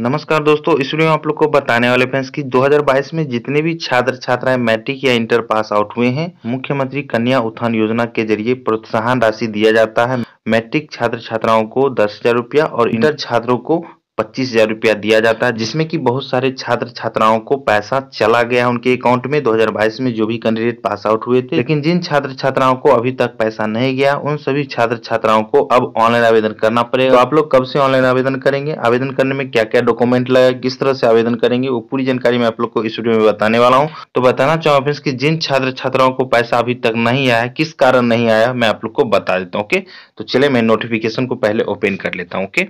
नमस्कार दोस्तों इस वीडियो में आप लोग को बताने वाले फ्रेंड्स कि 2022 में जितने भी छात्र छात्राएं मैट्रिक या इंटर पास आउट हुए हैं मुख्यमंत्री कन्या उत्थान योजना के जरिए प्रोत्साहन राशि दिया जाता है मैट्रिक छात्र छात्राओं को दस हजार रुपया और इंटर छात्रों को पच्चीस हजार रुपया दिया जाता है जिसमें कि बहुत सारे छात्र छात्राओं को पैसा चला गया उनके अकाउंट में 2022 में जो भी कैंडिडेट पास आउट हुए थे लेकिन जिन छात्र छात्राओं को अभी तक पैसा नहीं गया उन सभी छात्र छात्राओं को अब ऑनलाइन आवेदन करना पड़ेगा तो आप लोग कब से ऑनलाइन आवेदन करेंगे आवेदन करने में क्या क्या डॉक्यूमेंट लगा किस तरह से आवेदन करेंगे वो पूरी जानकारी मैं आप लोग को इस वीडियो में बताने वाला हूँ तो बताना चाहूँ की जिन छात्र छात्राओं को पैसा अभी तक नहीं आया किस कारण नहीं आया मैं आप लोग को बता देता हूँ ओके तो चले मैं नोटिफिकेशन को पहले ओपन कर लेता हूँ ओके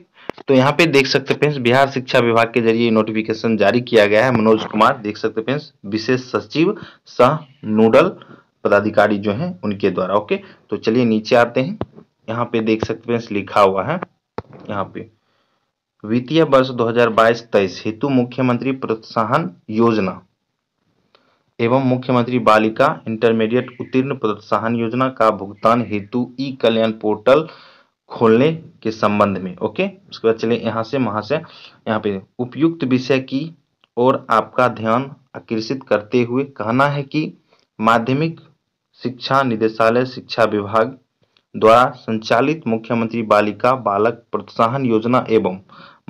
तो यहाँ पे देख सकते फ्रेंड्स बिहार शिक्षा विभाग के जरिए नोटिफिकेशन जारी किया गया है मनोज कुमार देख सकते फ्रेंड्स विशेष सचिव सह नूडल पदाधिकारी जो हैं उनके द्वारा ओके तो चलिए नीचे आते हैं यहाँ पे देख सकते फ्रेंड्स लिखा हुआ है यहाँ पे वित्तीय वर्ष 2022-23 हेतु मुख्यमंत्री प्रोत्साहन योजना एवं मुख्यमंत्री बालिका इंटरमीडिएट उत्तीर्ण प्रोत्साहन योजना का भुगतान हेतु ई कल्याण पोर्टल खोलने के संबंध में ओके उसके बाद चलिए यहाँ से वहां से यहाँ पे उपयुक्त विषय की ओर आपका ध्यान आकर्षित करते हुए कहना है कि माध्यमिक शिक्षा निदेशालय शिक्षा विभाग द्वारा संचालित मुख्यमंत्री बालिका बालक प्रोत्साहन योजना एवं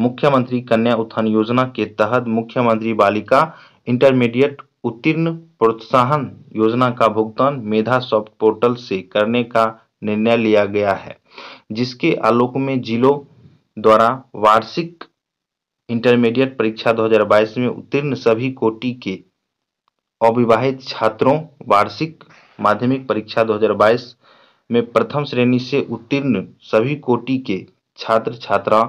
मुख्यमंत्री कन्या उत्थान योजना के तहत मुख्यमंत्री बालिका इंटरमीडिएट उत्तीर्ण प्रोत्साहन योजना का भुगतान मेधा सॉफ्ट पोर्टल से करने का निर्णय लिया गया है जिसके आलोक में जिलों द्वारा वार्षिक इंटरमीडिएट परीक्षा 2022 में उत्तीर्ण सभी कोटि के अविवाहित छात्रों वार्षिक माध्यमिक परीक्षा 2022 में प्रथम श्रेणी से उत्तीर्ण सभी कोटि के छात्र छात्रा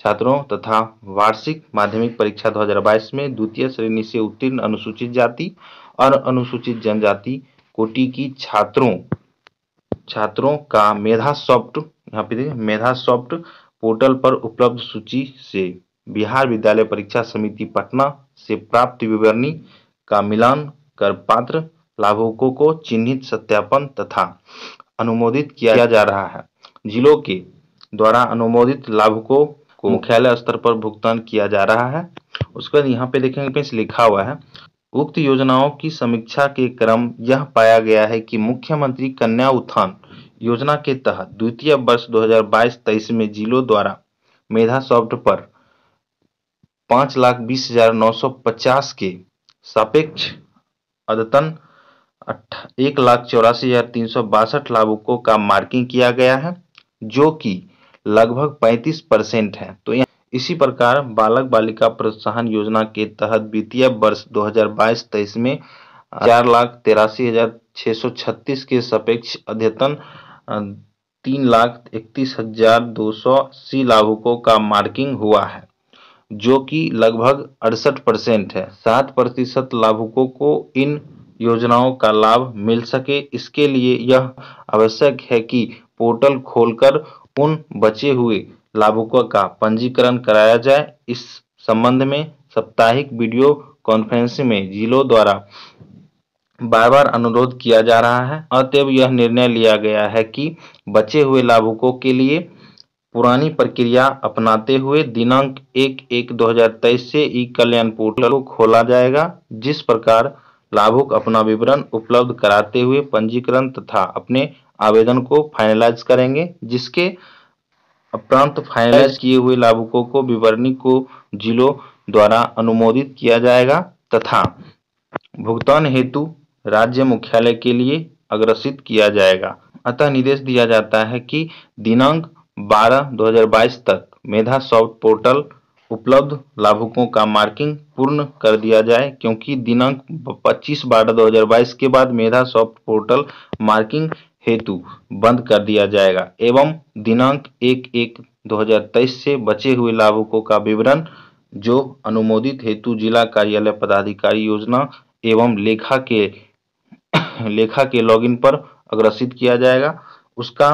छात्रों तथा वार्षिक माध्यमिक परीक्षा 2022 में द्वितीय श्रेणी से उत्तीर्ण अनुसूचित जाति और अनुसूचित जनजाति कोटि की छात्रों छात्रों का मेधा सॉफ्ट यहाँ पे देखिए मेधा सॉफ्ट पोर्टल पर उपलब्ध सूची से बिहार विद्यालय परीक्षा समिति पटना से प्राप्त विवरणी का मिलान कर पात्र लाभुकों को चिन्हित सत्यापन तथा अनुमोदित किया जा रहा है जिलों के द्वारा अनुमोदित लाभुकों को मुख्यालय स्तर पर भुगतान किया जा रहा है उसके बाद यहाँ पे देखेंगे लिखा हुआ है उक्त योजनाओं की समीक्षा के क्रम यह पाया गया है कि मुख्यमंत्री कन्या उत्थान योजना के तहत द्वितीय वर्ष 2022-23 में जिलों द्वारा मेधा सॉफ्ट पर पांच लाख बीस हजार नौ सौ पचास के सापेक्ष अद्यतन एक लाख चौरासी हजार तीन सौ बासठ लाभुकों का मार्किंग किया गया है जो कि लगभग पैंतीस परसेंट है तो इसी प्रकार बालक बालिका प्रोत्साहन योजना के तहत वित्तीय वर्ष 2022 तेईस में चार लाख तिरासी हजार छह सौ छत्तीस के सापेक्ष अद्यतन तीन लाख इकतीस हजार दो सौ अस्सी लाभुकों का मार्किंग हुआ है जो कि लगभग अड़सठ परसेंट है सात प्रतिशत लाभुकों को इन योजनाओं का लाभ मिल सके इसके लिए यह आवश्यक है कि पोर्टल खोलकर उन बचे हुए लाभुकों का पंजीकरण कराया जाए इस संबंध में साप्ताहिक वीडियो कॉन्फ्रेंसिंग में जिलों द्वारा बार बार अनुरोध किया जा रहा है अतएव यह निर्णय लिया गया है कि बचे हुए लाभुकों के लिए पुरानी प्रक्रिया अपनाते हुए दिनांक एक एक दो हजार तेईस से ई कल्याण पोर्टल को खोला जाएगा जिस प्रकार लाभुक अपना विवरण उपलब्ध कराते हुए पंजीकरण तथा अपने आवेदन को फाइनलाइज करेंगे जिसके प्रांत फाइनलाइज किए हुए लाभुकों को विवरणी को जिलों द्वारा अनुमोदित किया जाएगा तथा भुगतान हेतु राज्य मुख्यालय के लिए अग्रसित किया जाएगा अतः निर्देश दिया जाता है कि दिनांक 12 2022 तक मेधा सॉफ्ट पोर्टल उपलब्ध लाभुकों का मार्किंग पूर्ण कर दिया जाए क्योंकि दिनांक 25 बारह 2022 के बाद मेधा सॉफ्ट पोर्टल मार्किंग हेतु बंद कर दिया जाएगा एवं दिनांक एक एक 2023 से बचे हुए लाभुकों का विवरण जो अनुमोदित हेतु जिला कार्यालय पदाधिकारी योजना एवं लेखा के लेखा के लॉगिन पर अग्रसित किया जाएगा उसका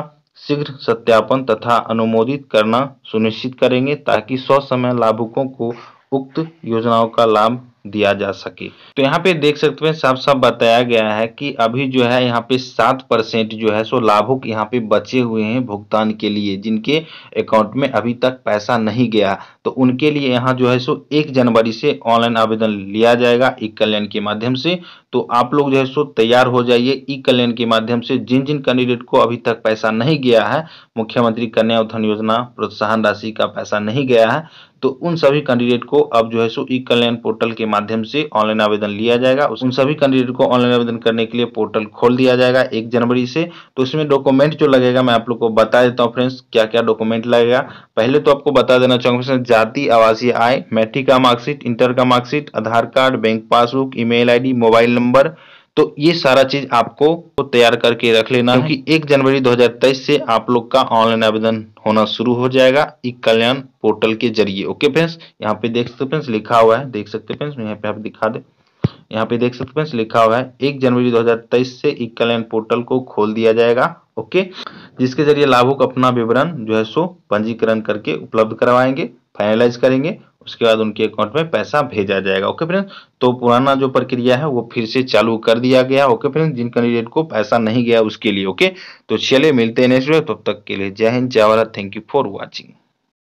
शीघ्र सत्यापन तथा अनुमोदित करना सुनिश्चित करेंगे ताकि सौ समय लाभुकों को उक्त योजनाओं का लाभ दिया जा सके तो यहाँ पे देख सकते हैं साफ साफ बताया गया है कि अभी जो है यहाँ पे सात परसेंट जो है सो लाभुक यहाँ पे बचे हुए हैं भुगतान के लिए जिनके अकाउंट में अभी तक पैसा नहीं गया तो उनके लिए यहाँ जो है सो एक जनवरी से ऑनलाइन आवेदन लिया जाएगा ई कल्याण के माध्यम से तो आप लोग जो है सो तैयार हो जाइए ई कल्याण के माध्यम से जिन जिन कैंडिडेट को अभी तक पैसा नहीं गया है मुख्यमंत्री कन्या उत्थान योजना प्रोत्साहन राशि का पैसा नहीं गया है तो उन सभी कैंडिडेट को अब जो है सो ई कल्याण पोर्टल के माध्यम से ऑनलाइन आवेदन लिया जाएगा उन सभी कैंडिडेट को ऑनलाइन आवेदन करने के लिए पोर्टल खोल दिया जाएगा एक जनवरी से तो इसमें डॉक्यूमेंट जो लगेगा मैं आप लोग को बता देता हूँ फ्रेंड्स क्या क्या डॉक्यूमेंट लगेगा पहले तो आपको बता देना चाहूंगा जाति आवासीय आय मैट्रिक का मार्कशीट इंटर का marksheet Aadhaar card bank passbook email ID mobile number तो ये सारा चीज आपको तैयार करके रख लेना क्योंकि एक जनवरी 2023 से आप लोग का ऑनलाइन आवेदन होना शुरू हो जाएगा ई कल्याण पोर्टल के जरिए ओके फ्रेंड्स यहाँ पे देख सकते फ्रेंड्स लिखा हुआ है देख सकते फ्रेंड्स यहाँ पे आप दिखा दे यहाँ पे देख सकते फ्रेंड्स लिखा हुआ है एक जनवरी 2023 से ई कल्याण पोर्टल को खोल दिया जाएगा ओके जिसके जरिए लाभुक अपना विवरण जो है सो पंजीकरण करके उपलब्ध करवाएंगे फाइनलाइज करेंगे उसके बाद उनके अकाउंट में पैसा भेजा जाएगा ओके फ्रेंड्स तो पुराना जो प्रक्रिया है वो फिर से चालू कर दिया गया ओके फ्रेंड्स जिन कैंडिडेट को पैसा नहीं गया उसके लिए ओके तो चले मिलते हैं नेक्स्ट तब तो तक के लिए जय हिंद जय Bharat thank you for watching